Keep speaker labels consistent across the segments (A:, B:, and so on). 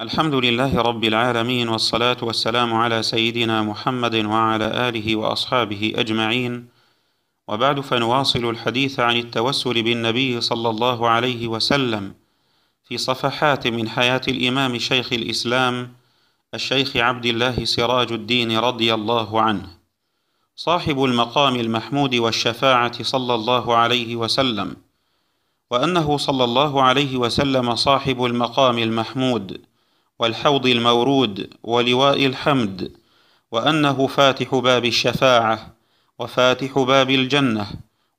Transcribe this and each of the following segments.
A: الحمد لله رب العالمين والصلاة والسلام على سيدنا محمد وعلى آله وأصحابه أجمعين وبعد فنواصل الحديث عن التوسل بالنبي صلى الله عليه وسلم في صفحات من حياة الإمام شيخ الإسلام الشيخ عبد الله سراج الدين رضي الله عنه صاحب المقام المحمود والشفاعة صلى الله عليه وسلم وأنه صلى الله عليه وسلم صاحب المقام المحمود والحوض المورود ولواء الحمد وأنه فاتح باب الشفاعة وفاتح باب الجنة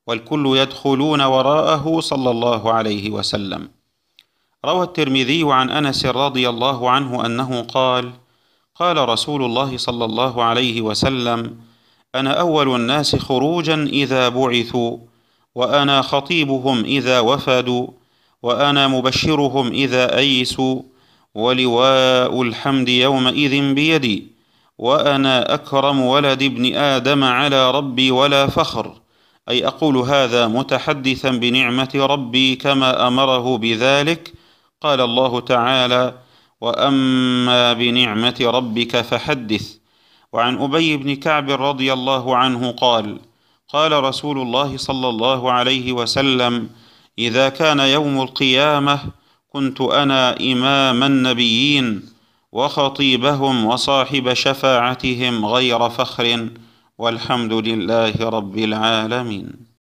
A: والكل يدخلون وراءه صلى الله عليه وسلم روى الترمذي عن أنس رضي الله عنه أنه قال قال رسول الله صلى الله عليه وسلم أنا أول الناس خروجا إذا بعثوا وأنا خطيبهم إذا وفدوا وأنا مبشرهم إذا أيسوا ولواء الحمد يومئذ بيدي وانا اكرم ولد ابن ادم على ربي ولا فخر اي اقول هذا متحدثا بنعمه ربي كما امره بذلك قال الله تعالى واما بنعمه ربك فحدث وعن ابي بن كعب رضي الله عنه قال قال رسول الله صلى الله عليه وسلم اذا كان يوم القيامه كنت انا امام النبيين وخطيبهم وصاحب شفاعتهم غير فخر والحمد لله رب العالمين